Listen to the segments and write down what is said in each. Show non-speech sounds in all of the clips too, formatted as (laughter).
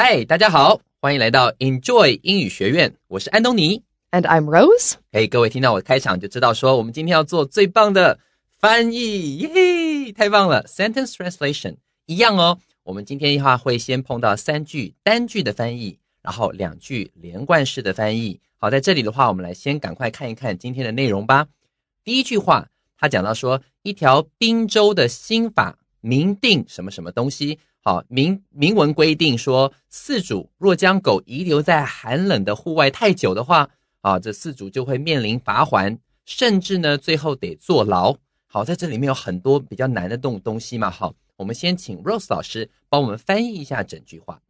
嗨，大家好，欢迎来到 Enjoy 英语学院，我是安东尼，and I'm Rose。哎，各位听到我的开场就知道，说我们今天要做最棒的翻译，耶，太棒了！Sentence translation 一样哦。我们今天的话会先碰到三句单句的翻译，然后两句连贯式的翻译。好，在这里的话，我们来先赶快看一看今天的内容吧。第一句话，他讲到说，一条宾州的新法明定什么什么东西。好、啊，明明文规定说，饲主若将狗遗留在寒冷的户外太久的话，啊，这饲主就会面临罚还，甚至呢，最后得坐牢。好，在这里面有很多比较难的东东西嘛。好，我们先请 Rose 老师帮我们翻译一下整句话。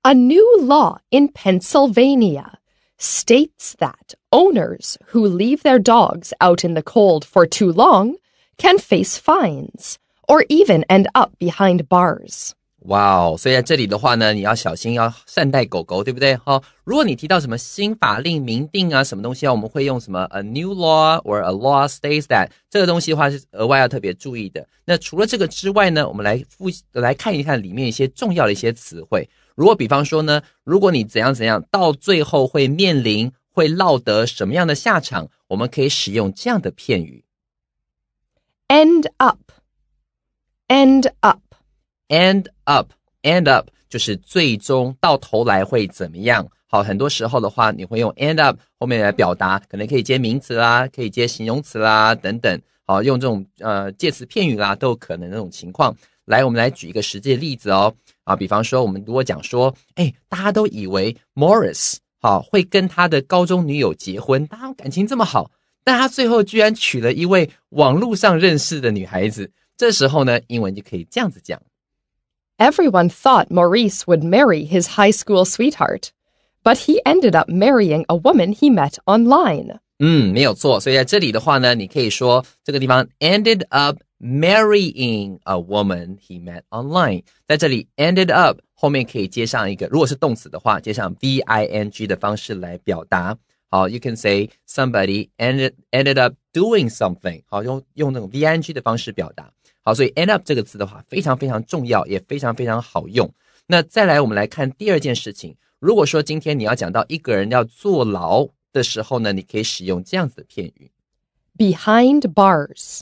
A new law in Pennsylvania states that owners who leave their dogs out in the cold for too long can face fines or even end up behind bars. 哇哦！所以在这里的话呢，你要小心，要善待狗狗，对不对？哈、哦，如果你提到什么新法令、明定啊，什么东西啊，我们会用什么 a new law or a law states that 这个东西的话是额外要特别注意的。那除了这个之外呢，我们来复来看一看里面一些重要的一些词汇。如果比方说呢，如果你怎样怎样，到最后会面临会落得什么样的下场，我们可以使用这样的片语：end up。end up，end up，end up 就是最终到头来会怎么样？好，很多时候的话，你会用 end up 后面来表达，可能可以接名词啦，可以接形容词啦等等。好，用这种呃介词片语啦，都有可能那种情况。来，我们来举一个实际的例子哦。啊，比方说，我们如果讲说，哎，大家都以为 Morris 好，会跟他的高中女友结婚，大家感情这么好，但他最后居然娶了一位网络上认识的女孩子。这时候呢，英文就可以这样子讲：Everyone thought Maurice would marry his high school sweetheart, but he ended up marrying a woman he met online. 嗯，没有错。所以在这里的话呢，你可以说这个地方 ended up marrying a woman he met online。在这里 ended up 后面可以接上一个，如果是动词的话，接上 v i n g 的方式来表达。好，you can say somebody ended ended up doing something。好，用用那种 v i n g 的方式表达。好，所以 end up 这个词的话非常非常重要，也非常非常好用。那再来，我们来看第二件事情。如果说今天你要讲到一个人要坐牢的时候呢，你可以使用这样子的片语 behind bars。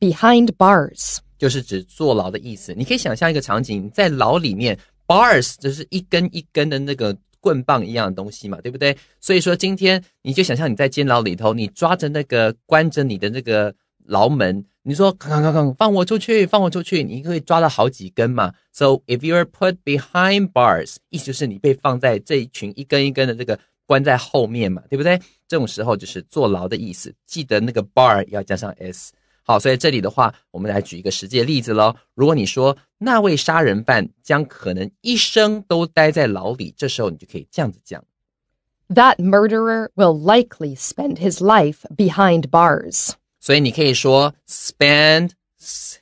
behind bars 就是指坐牢的意思。你可以想象一个场景，在牢里面，bars 就是一根一根的那个棍棒一样的东西嘛，对不对？所以说今天你就想象你在监牢里头，你抓着那个关着你的那个。牢门，你说“放我出去，放我出去”，你可以抓到好几根嘛。So if you are put behind bars，意思就是你被放在这一群一根一根的这个关在后面嘛，对不对？这种时候就是坐牢的意思。记得那个 bar 要加上 s。好，所以这里的话，我们来举一个实际的例子喽。如果你说那位杀人犯将可能一生都待在牢里，这时候你就可以这样子讲：That murderer will likely spend his life behind bars. 所以你可以说 spend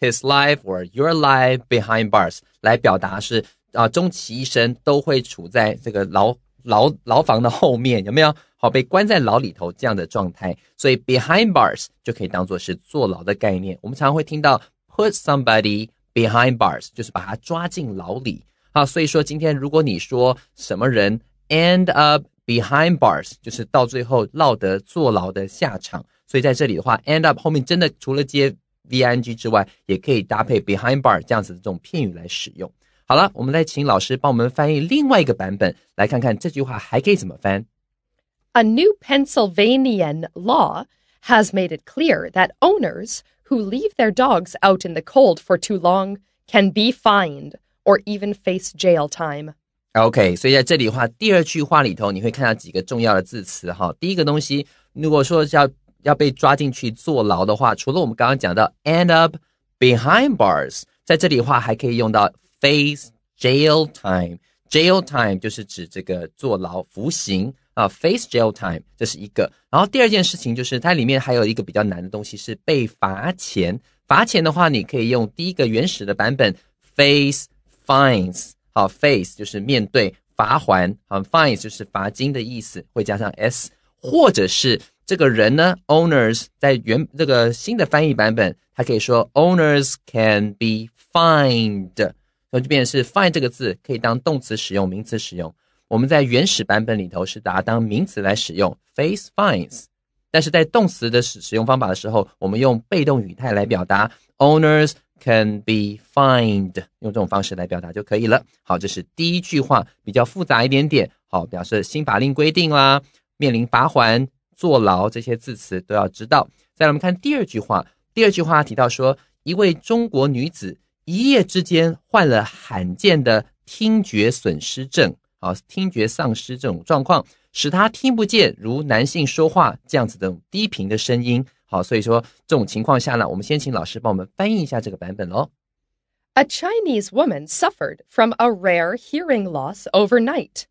his life or your life behind bars 来表达是啊，终其一生都会处在这个牢牢牢房的后面，有没有？好，被关在牢里头这样的状态，所以 behind bars 就可以当做是坐牢的概念。我们常常会听到 put somebody behind bars 就是把他抓进牢里。好，所以说今天如果你说什么人 end up behind bars 就是到最后落得坐牢的下场。所以在这里的话，end up 后面真的除了接 v n g 之外，也可以搭配 behind bar 这样子的这种片语来使用。好了，我们再请老师帮我们翻译另外一个版本，来看看这句话还可以怎么翻。A new Pennsylvanian law has made it clear that owners who leave their dogs out in the cold for too long can be fined or even face jail time. OK，所以在这里话，第二句话里头你会看到几个重要的字词哈。第一个东西，如果说要要被抓进去坐牢的话，除了我们刚刚讲到 end up behind bars，在这里话还可以用到 face jail time。jail time 就是指这个坐牢服刑啊，face jail time 这是一个。然后第二件事情就是它里面还有一个比较难的东西是被罚钱。罚钱的话，你可以用第一个原始的版本 face fines。好，face 就是面对罚还，好，fine 就是罚金的意思，会加上 s，或者是这个人呢，owners 在原这个新的翻译版本，它可以说 owners can be fined，那这边是 fine 这个字可以当动词使用，名词使用。我们在原始版本里头是把它当名词来使用，face fines，但是在动词的使使用方法的时候，我们用被动语态来表达，owners。Can be fined，用这种方式来表达就可以了。好，这是第一句话，比较复杂一点点。好，表示新法令规定啦，面临罚款、坐牢这些字词都要知道。再来看第二句话，第二句话提到说，一位中国女子一夜之间患了罕见的听觉损失症，好，听觉丧失这种状况，使她听不见如男性说话这样子的低频的声音。好，所以说这种情况下呢，我们先请老师帮我们翻译一下这个版本喽。A Chinese woman suffered from a rare hearing loss overnight,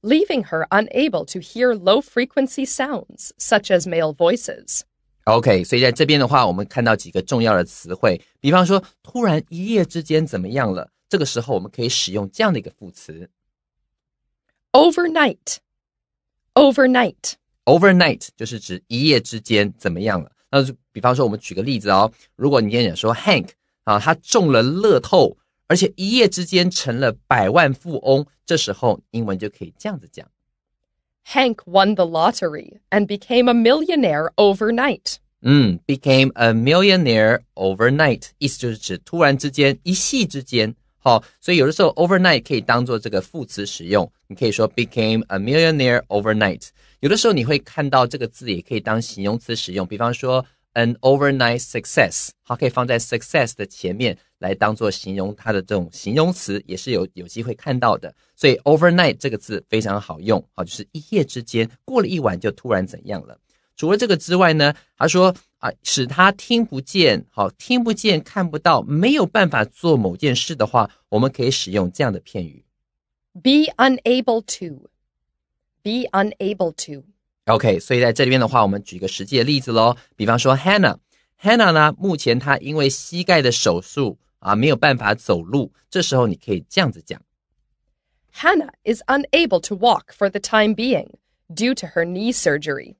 leaving her unable to hear low frequency sounds such as male voices. OK，所以在这边的话，我们看到几个重要的词汇，比方说突然一夜之间怎么样了，这个时候我们可以使用这样的一个副词：overnight，overnight，overnight 就是指一夜之间怎么样了。那就比方说我们举个例子哦，如果你演讲说 Hank 啊，他中了乐透，而且一夜之间成了百万富翁，这时候英文就可以这样子讲：Hank won the lottery and became a millionaire overnight. 嗯，became a millionaire overnight，意思就是指突然之间，一夕之间。好、哦，所以有的时候 overnight 可以当做这个副词使用，你可以说 became a millionaire overnight。有的时候你会看到这个字也可以当形容词使用，比方说 an overnight success，它可以放在 success 的前面来当做形容它的这种形容词，也是有有机会看到的。所以 overnight 这个字非常好用，好，就是一夜之间过了一晚就突然怎样了。除了这个之外呢，他说啊，使他听不见，好，听不见、看不到，没有办法做某件事的话，我们可以使用这样的片语 be unable to。be unable to. to。OK，所以在这里边的话，我们举一个实际的例子喽。比方说，Hannah，Hannah 呢，目前她因为膝盖的手术啊，没有办法走路。这时候你可以这样子讲：Hannah is unable to walk for the time being due to her knee surgery." surgery。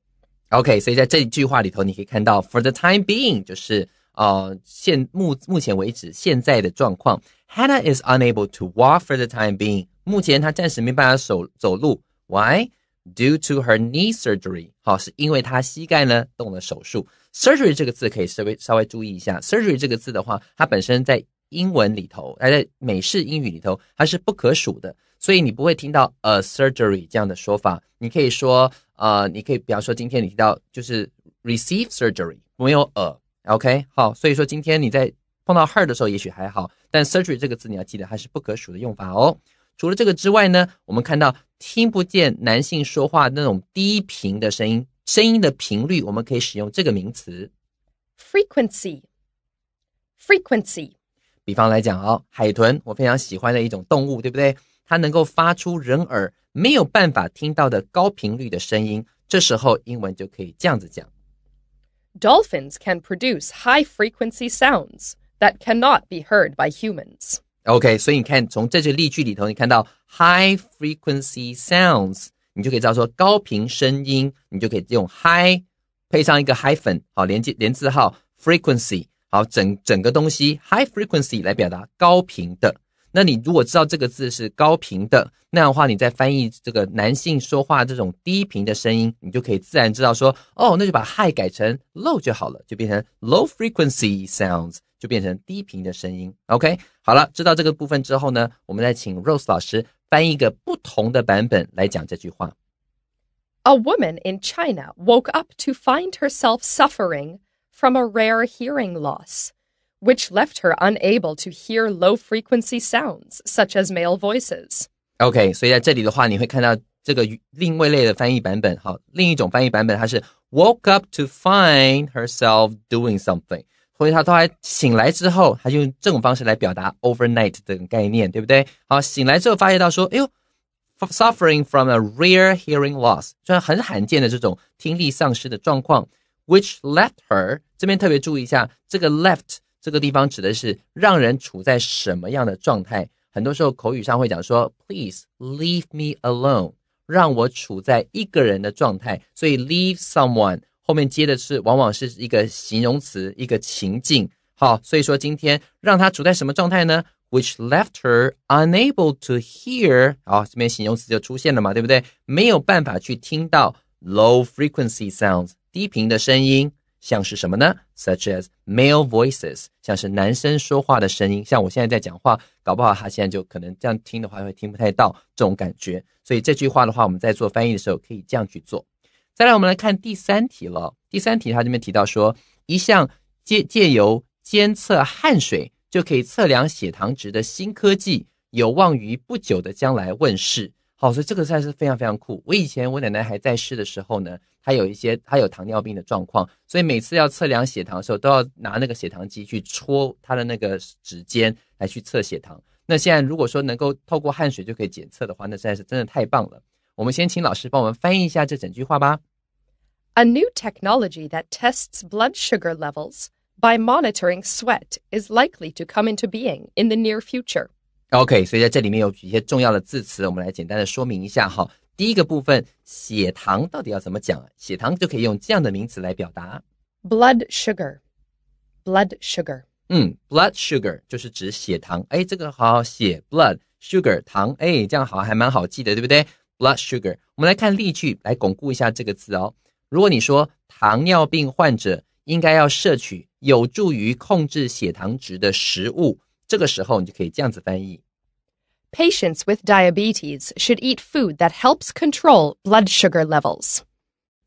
OK，所以在这一句话里头，你可以看到 for the time being 就是呃现目目前为止现在的状况。Hannah is unable to walk for the time being，目前她暂时没办法手走路。Why? Due to her knee surgery. 好，是因为她膝盖呢动了手术。Surgery 这个字可以稍微稍微注意一下。Surgery 这个字的话，它本身在英文里头，它在美式英语里头，它是不可数的，所以你不会听到 a surgery 这样的说法。你可以说呃，你可以，比方说今天你提到就是 receive surgery，没有 a。OK，好，所以说今天你在碰到 her 的时候也许还好，但 surgery 这个字你要记得它是不可数的用法哦。除了这个之外呢，我们看到。听不见男性说话那种低频的声音，声音的频率我们可以使用这个名词 frequency frequency。比方来讲哦，海豚我非常喜欢的一种动物，对不对？它能够发出人耳没有办法听到的高频率的声音，这时候英文就可以这样子讲：Dolphins can produce high frequency sounds that cannot be heard by humans。OK，所以你看，从这些例句里头，你看到 high frequency sounds，你就可以知道说高频声音，你就可以用 high 配上一个 hyphen，好，连接连字号 frequency，好，整整个东西 high frequency 来表达高频的。那你如果知道这个字是高频的，那样的话，你在翻译这个男性说话这种低频的声音，你就可以自然知道说，哦，那就把 high 改成 low 就好了，就变成 low frequency sounds。就变成低频的声音。OK，好了，知道这个部分之后呢，我们再请 Rose 老师翻译一个不同的版本来讲这句话。A woman in China woke up to find herself suffering from a rare hearing loss, which left her unable to hear low frequency sounds such as male voices. OK，所以在这里的话，你会看到这个另外类的翻译版本。好，另一种翻译版本它是 woke up to find herself doing something。所以他后来醒来之后，他就用这种方式来表达 overnight 的概念，对不对？好，醒来之后发现到说，哎呦，suffering from a rare hearing loss，虽然很罕见的这种听力丧失的状况，which left her。这边特别注意一下，这个 left 这个地方指的是让人处在什么样的状态。很多时候口语上会讲说，please leave me alone，让我处在一个人的状态，所以 leave someone。后面接的是，往往是一个形容词，一个情境。好，所以说今天让他处在什么状态呢？Which left her unable to hear。好，这边形容词就出现了嘛，对不对？没有办法去听到 low frequency sounds，低频的声音，像是什么呢？Such as male voices，像是男生说话的声音，像我现在在讲话，搞不好他现在就可能这样听的话会听不太到这种感觉。所以这句话的话，我们在做翻译的时候可以这样去做。再来，我们来看第三题了。第三题，它这边提到说，一项借借由监测汗水就可以测量血糖值的新科技，有望于不久的将来问世。好，所以这个算是非常非常酷。我以前我奶奶还在世的时候呢，她有一些她有糖尿病的状况，所以每次要测量血糖的时候，都要拿那个血糖机去戳她的那个指尖来去测血糖。那现在如果说能够透过汗水就可以检测的话，那实在是真的太棒了。我们先请老师帮我们翻译一下这整句话吧。A new technology that tests blood sugar levels by monitoring sweat is likely to come into being in the near future. OK，所以在这里面有一些重要的字词，我们来简单的说明一下哈。第一个部分，血糖到底要怎么讲？血糖就可以用这样的名词来表达：blood sugar，blood sugar。嗯，blood sugar 就是指血糖。哎，这个好血 blood sugar 糖，哎，这样好还蛮好记的，对不对？blood sugar。我们来看例句来巩固一下这个字哦。如果你说糖尿病患者应该要摄取有助于控制血糖值的食物，这个时候你就可以这样子翻译：Patients with diabetes should eat food that helps control blood sugar levels.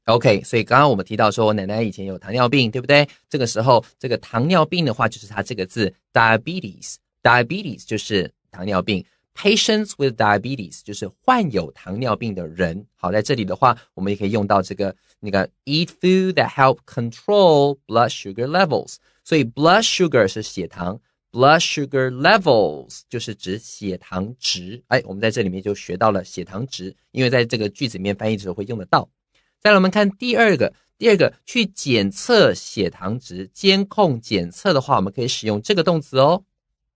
OK，所以刚刚我们提到说，我奶奶以前有糖尿病，对不对？这个时候，这个糖尿病的话，就是它这个字 diabetes，diabetes 就是糖尿病。patients with diabetes 就是患有糖尿病的人。好，在这里的话，我们也可以用到这个那个 eat food that help control blood sugar levels。所以 blood sugar 是血糖，blood sugar levels 就是指血糖值。哎，我们在这里面就学到了血糖值，因为在这个句子里面翻译的时候会用得到。再来，我们看第二个，第二个去检测血糖值，监控检测的话，我们可以使用这个动词哦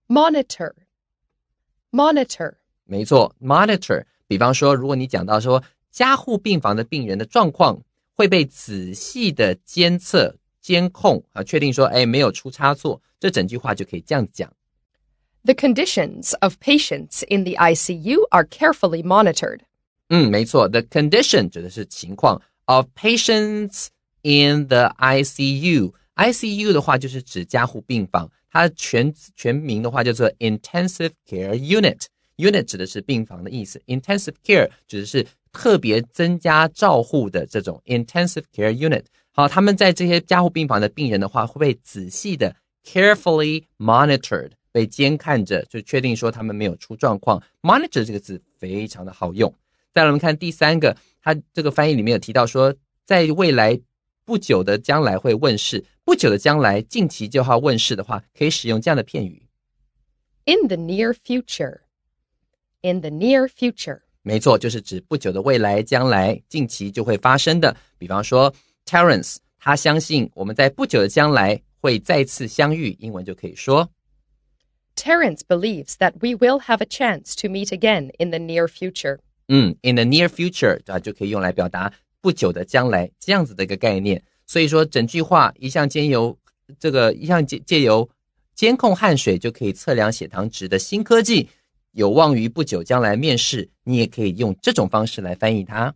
，monitor。monitor。没错，monitor。比方说，如果你讲到说加护病房的病人的状况会被仔细的监测、监控啊，确定说，哎，没有出差错，这整句话就可以这样讲。The conditions of patients in the ICU are carefully monitored. 嗯，没错，the condition 指的是情况 of patients in the ICU。ICU 的话就是指加护病房，它全全名的话叫做 Intensive Care Unit。Unit 指的是病房的意思，Intensive Care 指的是特别增加照护的这种 Intensive Care Unit。好，他们在这些加护病房的病人的话会被仔细的 carefully monitored 被监看着，就确定说他们没有出状况。Monitor 这个字非常的好用。再来我们看第三个，它这个翻译里面有提到说，在未来不久的将来会问世。不久的将来，近期就要问世的话，可以使用这样的片语：in the near future。in the near future。没错，就是指不久的未来、将来、近期就会发生的。比方说，Terence 他相信我们在不久的将来会再次相遇，英文就可以说：Terence believes that we will have a chance to meet again in the near future。嗯，in the near future 啊，就可以用来表达不久的将来这样子的一个概念。所以说整句话一项兼由这个一项借借由监控汗水就可以测量血糖值的新科技，有望于不久将来面世。你也可以用这种方式来翻译它。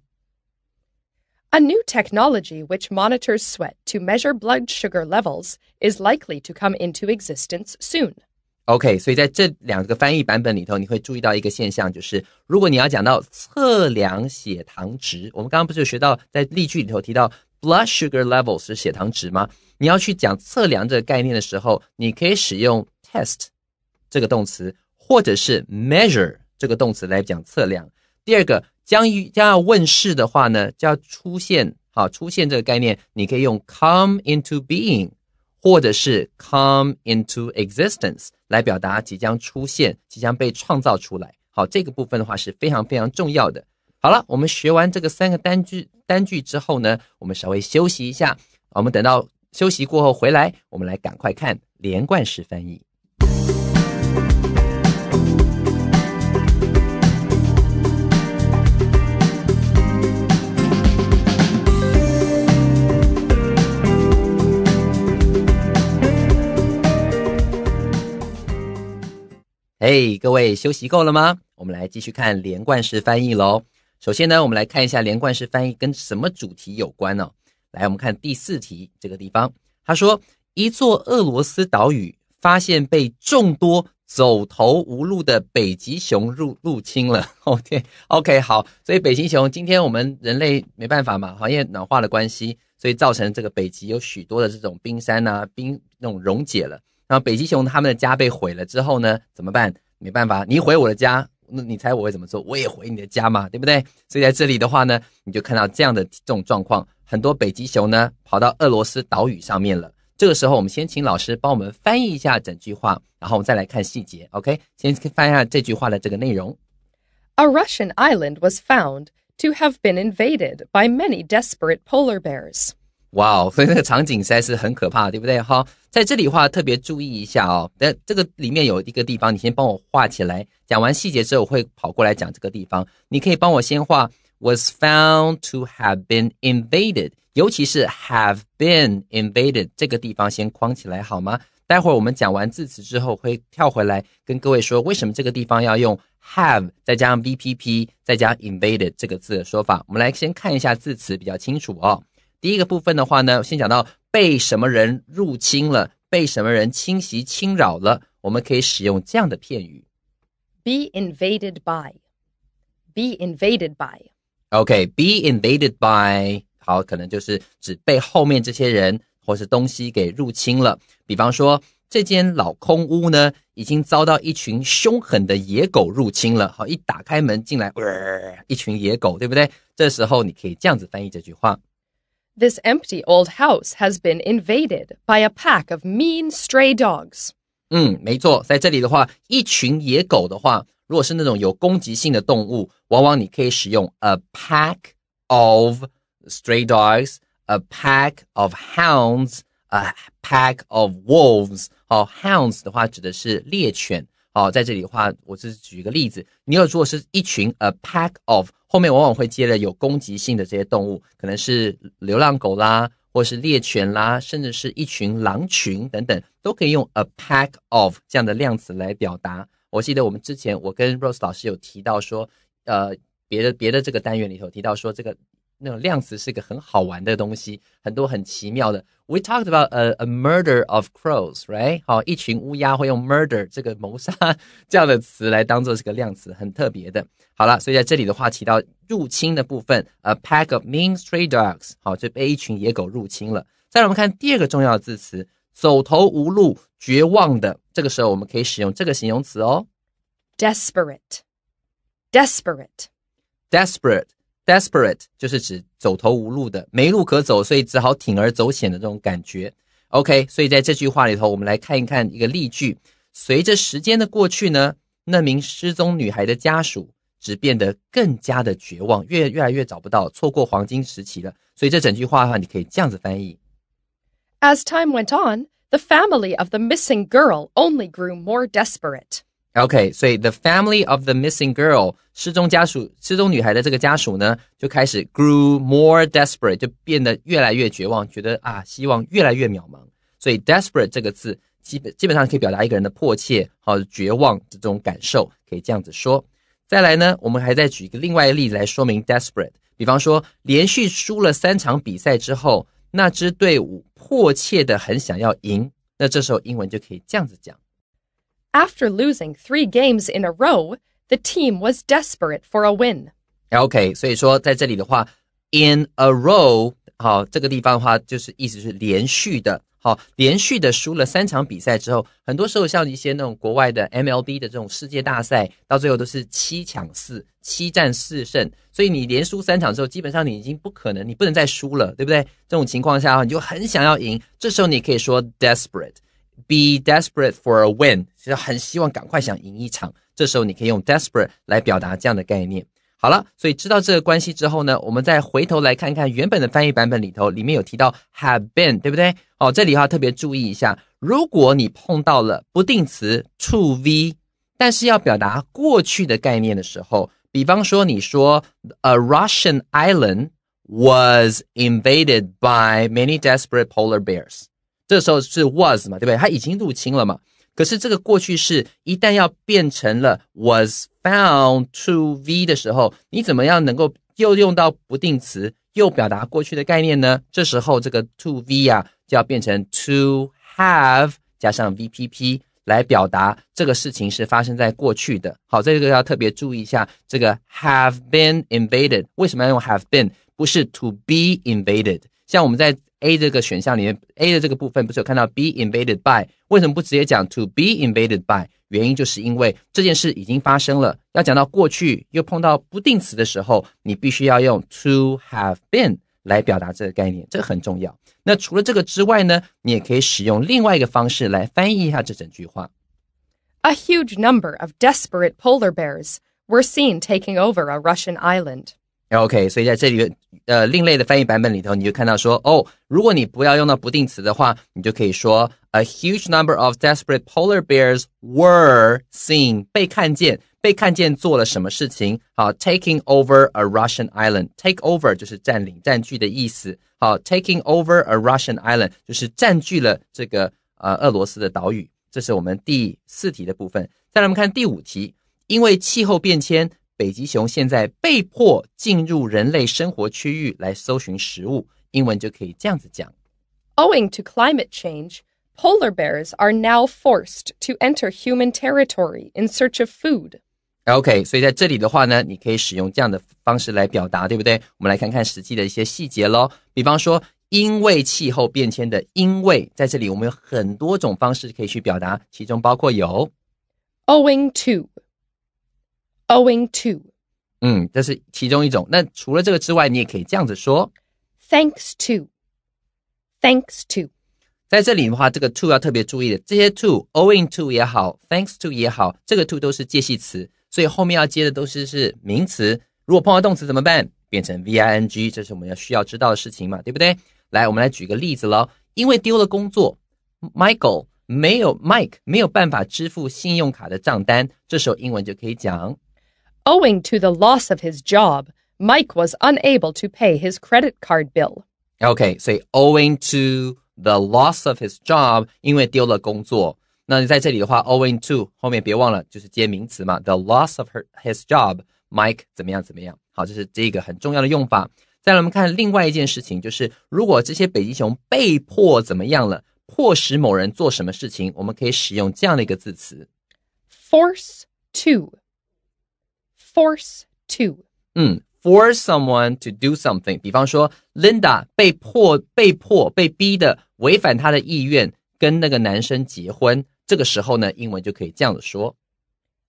A new technology which monitors sweat to measure blood sugar levels is likely to come into existence soon. OK，所以在这两个翻译版本里头，你会注意到一个现象，就是如果你要讲到测量血糖值，我们刚刚不是学到在例句里头提到 Blood sugar levels 是血糖值吗？你要去讲测量这个概念的时候，你可以使用 test 这个动词，或者是 measure 这个动词来讲测量。第二个将将要问世的话呢，就要出现好出现这个概念，你可以用 come into being，或者是 come into existence 来表达即将出现、即将被创造出来。好，这个部分的话是非常非常重要的。好了，我们学完这个三个单句单句之后呢，我们稍微休息一下。我们等到休息过后回来，我们来赶快看连贯式翻译。哎，各位休息够了吗？我们来继续看连贯式翻译喽。首先呢，我们来看一下连贯式翻译跟什么主题有关呢？来，我们看第四题这个地方，他说一座俄罗斯岛屿发现被众多走投无路的北极熊入入侵了。OK (laughs) OK 好，所以北极熊，今天我们人类没办法嘛，行业暖化的关系，所以造成这个北极有许多的这种冰山啊冰那种溶解了，然后北极熊他们的家被毁了之后呢，怎么办？没办法，你毁我的家。那你猜我会怎么做？我也回你的家嘛，对不对？所以在这里的话呢，你就看到这样的这种状况，很多北极熊呢跑到俄罗斯岛屿上面了。这个时候，我们先请老师帮我们翻译一下整句话，然后我们再来看细节。OK，先翻一下这句话的这个内容。A Russian island was found to have been invaded by many desperate polar bears. 哇哦，(laughs) 所以那个场景实在是很可怕，对不对哈？在这里话特别注意一下哦。但这个里面有一个地方，你先帮我画起来。讲完细节之后，我会跑过来讲这个地方。你可以帮我先画 was found to have been invaded，尤其是 have been invaded 这个地方先框起来好吗？待会儿我们讲完字词之后，会跳回来跟各位说为什么这个地方要用 have 再加上 V P P 再加 invaded 这个字的说法。我们来先看一下字词比较清楚哦。第一个部分的话呢，先讲到被什么人入侵了，被什么人侵袭、侵扰了，我们可以使用这样的片语：be invaded by，be invaded by。OK，be invaded by，好，可能就是指被后面这些人或是东西给入侵了。比方说，这间老空屋呢，已经遭到一群凶狠的野狗入侵了。好，一打开门进来，呃、一群野狗，对不对？这时候你可以这样子翻译这句话。This empty old house has been invaded by a pack of mean stray dogs. 嗯，没错，在这里的话，一群野狗的话，如果是那种有攻击性的动物，往往你可以使用 a pack of stray dogs, a pack of hounds, a pack of wolves。好，hounds 的话指的是猎犬。哦，在这里的话，我只举一个例子。你有如果是一群，a pack of，后面往往会接了有攻击性的这些动物，可能是流浪狗啦，或是猎犬啦，甚至是一群狼群等等，都可以用 a pack of 这样的量词来表达。我记得我们之前我跟 Rose 老师有提到说，呃，别的别的这个单元里头提到说这个。那种量词是一个很好玩的东西，很多很奇妙的。We talked about a a murder of crows, right？好，一群乌鸦会用 murder 这个谋杀这样的词来当做是个量词，很特别的。好了，所以在这里的话，提到入侵的部分，a pack of mean stray dogs，好，就被一群野狗入侵了。再来，我们看第二个重要的字词，走投无路、绝望的。这个时候，我们可以使用这个形容词哦，desperate，desperate，desperate。Desperate 就是指走投无路的，没路可走，所以只好铤而走险的这种感觉。OK，所以在这句话里头，我们来看一看一个例句：随着时间的过去呢，那名失踪女孩的家属只变得更加的绝望，越越来越找不到，错过黄金时期了。所以这整句话的话，你可以这样子翻译：As time went on, the family of the missing girl only grew more desperate. OK，所以 the family of the missing girl 失踪家属失踪女孩的这个家属呢，就开始 grew more desperate，就变得越来越绝望，觉得啊希望越来越渺茫。所以 desperate 这个字基本基本上可以表达一个人的迫切和绝望这种感受，可以这样子说。再来呢，我们还再举一个另外一例子来说明 desperate，比方说连续输了三场比赛之后，那支队伍迫切的很想要赢，那这时候英文就可以这样子讲。After losing three games in a row, the team was desperate for a win. OK，所以说在这里的话，in a row，好，这个地方的话就是意思是连续的，好，连续的输了三场比赛之后，很多时候像一些那种国外的 MLB 的这种世界大赛，到最后都是七抢四，七战四胜，所以你连输三场之后，基本上你已经不可能，你不能再输了，对不对？这种情况下，你就很想要赢，这时候你可以说 desperate。be desperate for a win，其实很希望赶快想赢一场。这时候你可以用 desperate 来表达这样的概念。好了，所以知道这个关系之后呢，我们再回头来看看原本的翻译版本里头，里面有提到 have been，对不对？哦，这里要特别注意一下，如果你碰到了不定词 to v，但是要表达过去的概念的时候，比方说你说 a Russian island was invaded by many desperate polar bears。这时候是 was 嘛，对不对？它已经入侵了嘛。可是这个过去式一旦要变成了 was found to v 的时候，你怎么样能够又用到不定词，又表达过去的概念呢？这时候这个 to v 啊，就要变成 to have 加上 v p p 来表达这个事情是发生在过去的。好，这个要特别注意一下，这个 have been invaded 为什么要用 have been，不是 to be invaded？像我们在。A 这个选项里面，A 的这个部分不是有看到 be invaded by？为什么不直接讲 to be invaded by？原因就是因为这件事已经发生了。要讲到过去又碰到不定词的时候，你必须要用 to have been 来表达这个概念，这很重要。那除了这个之外呢，你也可以使用另外一个方式来翻译一下这整句话。A huge number of desperate polar bears were seen taking over a Russian island. OK，所以在这里呃，另类的翻译版本里头，你就看到说，哦，如果你不要用到不定词的话，你就可以说，a huge number of desperate polar bears were seen 被看见被看见做了什么事情？好，taking over a Russian island，take over 就是占领占据的意思。好，taking over a Russian island 就是占据了这个呃俄罗斯的岛屿。这是我们第四题的部分。再来看第五题，因为气候变迁。北极熊现在被迫进入人类生活区域来搜寻食物，英文就可以这样子讲：Owing to climate change, polar bears are now forced to enter human territory in search of food. OK，所以在这里的话呢，你可以使用这样的方式来表达，对不对？我们来看看实际的一些细节喽。比方说，因为气候变迁的“因为”，在这里我们有很多种方式可以去表达，其中包括有 owing to。owing to，嗯，这是其中一种。那除了这个之外，你也可以这样子说，thanks to，thanks to。在这里的话，这个 to 要特别注意的，这些 to owing to 也好，thanks to 也好，这个 to 都是介系词，所以后面要接的都是是名词。如果碰到动词怎么办？变成 v i n g，这是我们要需要知道的事情嘛，对不对？来，我们来举个例子喽。因为丢了工作，Michael 没有 Mike 没有办法支付信用卡的账单，这时候英文就可以讲。Owing to the loss of his job, Mike was unable to pay his credit card bill. Okay, say owing to the loss of his job, owing to The loss of her his job, Mike 怎么样怎么样？好，这是这个很重要的用法。再来，我们看另外一件事情，就是如果这些北极熊被迫怎么样了，迫使某人做什么事情，我们可以使用这样的一个字词，force to。force to。嗯，force hmm. someone to do something，比方说 Linda 被迫、被迫、被逼的违反她的意愿跟那个男生结婚，这个时候呢，英文就可以这样子说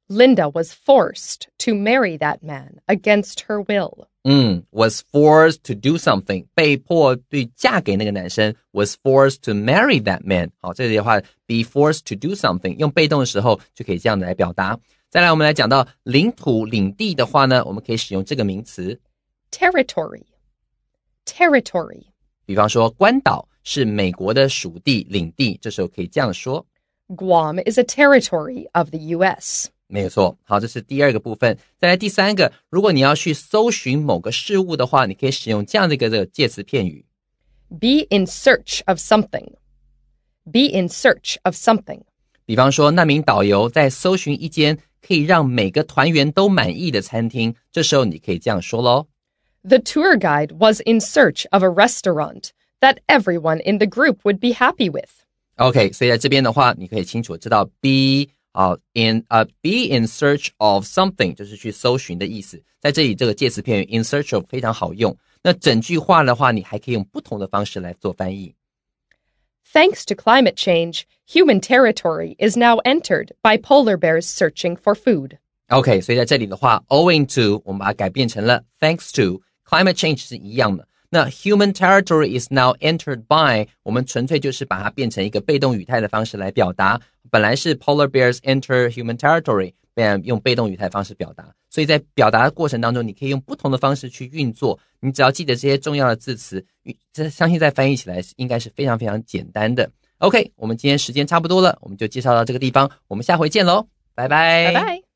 ：Linda was forced to marry that man against her will。嗯，was hmm. forced to do something，被迫对嫁给那个男生，was forced to marry that man。好，这里的话，be forced to do something，用被动的时候就可以这样子来表达。再来，我们来讲到领土、领地的话呢，我们可以使用这个名词 territory。territory。比方说，关岛是美国的属地、领地，这时候可以这样说：Guam is a territory of the U.S. 没有错，好，这是第二个部分。再来第三个，如果你要去搜寻某个事物的话，你可以使用这样的一个介词片语：be in search of something。be in search of something。比方说，那名导游在搜寻一间可以让每个团员都满意的餐厅，这时候你可以这样说喽：The tour guide was in search of a restaurant that everyone in the group would be happy with. OK，所以在这边的话，你可以清楚知道 be 啊、uh,，in 啊、uh,，be in search of something 就是去搜寻的意思。在这里，这个介词片语 in search of 非常好用。那整句话的话，你还可以用不同的方式来做翻译。Thanks to climate change, human territory is now entered by polar bears searching for food. OK，所以在这里的话，owing to 我们把它改变成了 thanks to climate change 是一样的。那 human territory is now entered by，我们纯粹就是把它变成一个被动语态的方式来表达。本来是 polar bears enter human territory，变用被动语态方式表达。所以在表达的过程当中，你可以用不同的方式去运作。你只要记得这些重要的字词，这相信在翻译起来是应该是非常非常简单的。OK，我们今天时间差不多了，我们就介绍到这个地方，我们下回见喽，拜拜，拜拜。